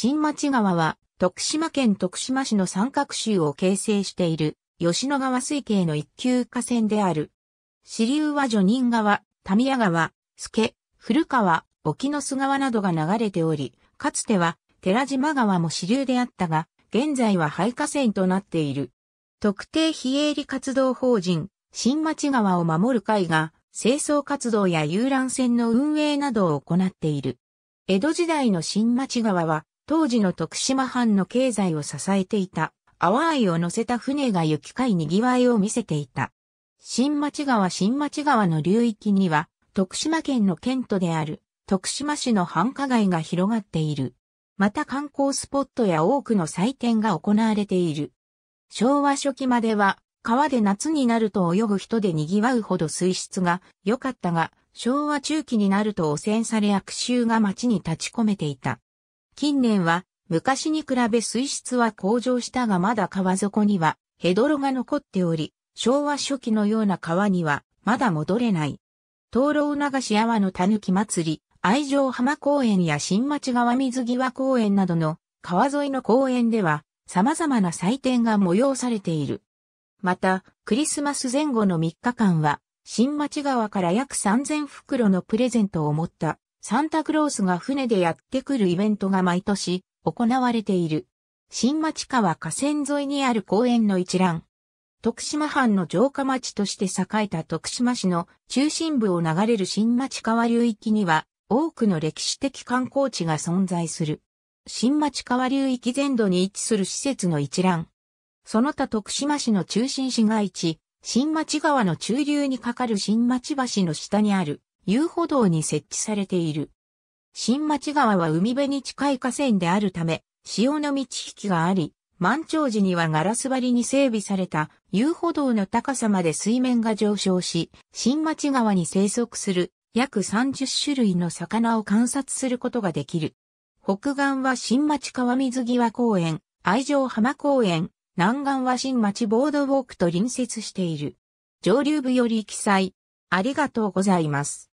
新町川は、徳島県徳島市の三角州を形成している、吉野川水系の一級河川である。支流は女人川、田宮川、助、古川、沖ノ須川などが流れており、かつては、寺島川も支流であったが、現在は廃河川となっている。特定非営利活動法人、新町川を守る会が、清掃活動や遊覧船の運営などを行っている。江戸時代の新町川は、当時の徳島藩の経済を支えていた、阿波藍を乗せた船が行き交い賑わいを見せていた。新町川新町川の流域には、徳島県の県都である、徳島市の繁華街が広がっている。また観光スポットや多くの祭典が行われている。昭和初期までは、川で夏になると泳ぐ人で賑わうほど水質が良かったが、昭和中期になると汚染され悪臭が街に立ち込めていた。近年は昔に比べ水質は向上したがまだ川底にはヘドロが残っており、昭和初期のような川にはまだ戻れない。灯籠流しのたぬき祭り、愛情浜公園や新町川水際公園などの川沿いの公園では様々な祭典が催されている。また、クリスマス前後の3日間は、新町川から約3000袋のプレゼントを持ったサンタクロースが船でやってくるイベントが毎年行われている。新町川河川沿いにある公園の一覧。徳島藩の城下町として栄えた徳島市の中心部を流れる新町川流域には多くの歴史的観光地が存在する。新町川流域全土に位置する施設の一覧。その他徳島市の中心市街地、新町川の中流に架かる新町橋の下にある遊歩道に設置されている。新町川は海辺に近い河川であるため、潮の満ち引きがあり、満潮時にはガラス張りに整備された遊歩道の高さまで水面が上昇し、新町川に生息する約30種類の魚を観察することができる。北岸は新町川水際公園、愛情浜公園、南岸は新町ボードウォークと隣接している。上流部より記載。ありがとうございます。